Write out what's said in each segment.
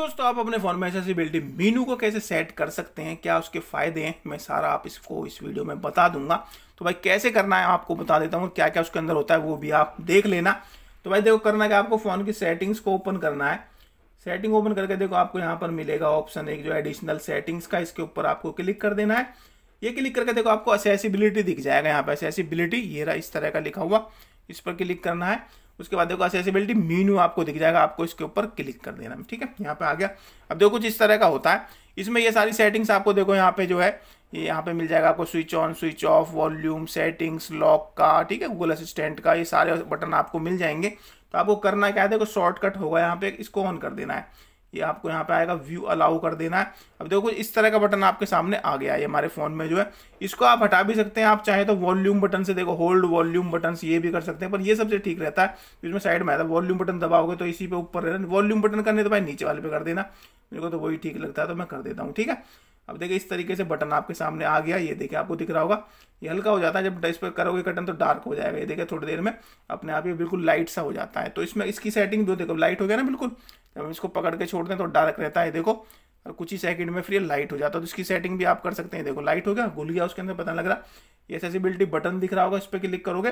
दोस्तों आप अपने फोन में एसेसिबिलिटी मीनू को कैसे सेट कर सकते हैं क्या उसके फायदे हैं मैं सारा आप इसको इस वीडियो में बता दूंगा तो भाई कैसे करना है आपको बता देता हूँ क्या क्या उसके अंदर होता है वो भी आप देख लेना तो भाई देखो करना क्या आपको फ़ोन की सेटिंग्स को ओपन करना है सेटिंग ओपन करके देखो आपको यहाँ पर मिलेगा ऑप्शन एक जो एडिशनल सेटिंग्स का इसके ऊपर आपको क्लिक कर देना है ये क्लिक करके देखो आपको असेसिबिलिटी दिख जाएगा यहाँ पर असेसिबिलिटी ये रहा इस तरह का लिखा हुआ इस पर क्लिक करना है उसके बाद देखो एसेसिबिलिटी मीनू आपको दिख जाएगा आपको इसके ऊपर क्लिक कर देना ठीक है यहाँ पे आ गया अब देखो कुछ इस तरह का होता है इसमें ये सारी सेटिंग्स आपको देखो यहाँ पे जो है ये यहाँ पे मिल जाएगा आपको switch on switch off volume settings lock का ठीक है गूगल असिस्टेंट का ये सारे बटन आपको मिल जाएंगे तो आपको करना क्या है देखो शॉर्टकट होगा यहाँ पे इसको ऑन कर देना है ये आपको यहाँ पे आएगा व्यू अलाउ कर देना है अब देखो इस तरह का बटन आपके सामने आ गया है हमारे फ़ोन में जो है इसको आप हटा भी सकते हैं आप चाहे तो वॉल्यूम बटन से देखो होल्ड वॉल्यूम बटन ये भी कर सकते हैं पर ये सबसे ठीक रहता है इसमें साइड में आता है वॉल्यूम बटन दबाओगे तो इसी पे ऊपर रहना वॉल्यूम बटन करने तो भाई नीचे वाले पे कर देना मेरे को तो वही ठीक लगता है तो मैं कर देता हूँ ठीक है अब देखिए इस तरीके से बटन आपके सामने आ गया ये देखिए आपको दिख रहा होगा ये हल्का हो जाता है जब डिस्प्ले करोगे कटन तो डार्क हो जाएगा ये देखिए थोड़ी देर में अपने आप ये बिल्कुल लाइट सा हो जाता है तो इसमें इसकी सेटिंग भी देखो लाइट हो गया ना बिल्कुल जब हम इसको पकड़ के छोड़ दें तो डार्क रहता है देखो और कुछ ही सेकंड में फिर ये लाइट हो जाता है तो इसकी सेटिंग भी आप कर सकते हैं देखो लाइट हो गया घुल गया उसके अंदर पता लग रहा ये एसेसिबिलिटी बटन दिख रहा होगा इस पर क्लिक करोगे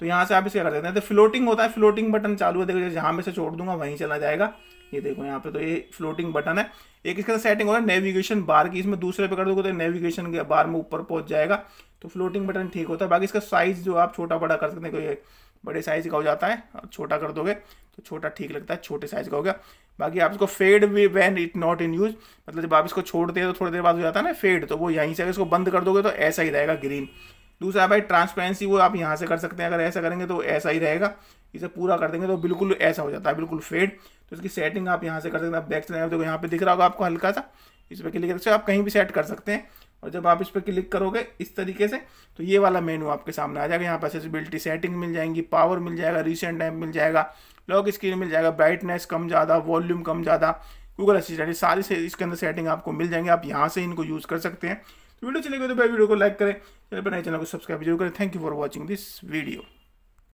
तो यहाँ से आप इसे कर सकते हैं तो फ्लोटिंग होता है फ्लोटिंग बटन चालू है देखो जहाँ मैं से छोड़ दूंगा वहीं चला जाएगा ये देखो यहाँ पे तो ये फ्लोटिंग बटन है एक इसका सेटिंग होता है नेविगेशन बार की इसमें दूसरे पे कर दोगे तो नेविगेशन के बार में ऊपर पहुंच जाएगा तो फ्लोटिंग बटन ठीक होता है बाकी इसका साइज जो आप छोटा बड़ा कर सकते हैं कोई बड़े साइज का हो जाता है और छोटा कर दोगे तो छोटा ठीक लगता है छोटे साइज का हो गया बाकी आप इसको fade way when it not in use मतलब जब आप इसको छोड़ते हैं तो थोड़ी देर बाद हो जाता है ना फेड तो वो यहीं से अगर इसको बंद कर दोगे तो ऐसा ही रहेगा ग्रीन दूसरा भाई ट्रांसपेरेंसी वो आप यहाँ से कर सकते हैं अगर ऐसा करेंगे तो ऐसा ही रहेगा इसे पूरा कर देंगे तो बिल्कुल ऐसा हो जाता है बिल्कुल फेड तो इसकी सेटिंग आप यहाँ से कर सकते हैं आप बैक चलाएंगे तो यहाँ पे दिख रहा होगा आपको हल्का सा इस पर क्लिक कर सकते हो आप कहीं भी सेट कर सकते हैं और जब आप इस पर क्लिक करोगे इस तरीके से तो ये वाला मेनू आपके सामने आ जाएगा यहाँ पर एसेसिबिलिटी सेटिंग मिल जाएंगी पावर मिल जाएगा रिसेंट टाइम मिल जाएगा लॉक स्क्रीन मिल जाएगा ब्राइटनेस कम ज़्यादा वॉल्यूम कम ज़्यादा गूगल असिस्टेंट सारी से इसके अंदर सेटिंग आपको मिल जाएंगे आप यहाँ से इनको यूज़ कर सकते हैं तो वीडियो चलेगी तो भाई वीडियो को लाइक करें चलिए अपने चैनल को सब्सक्राइब जरूर करें thank you for watching this video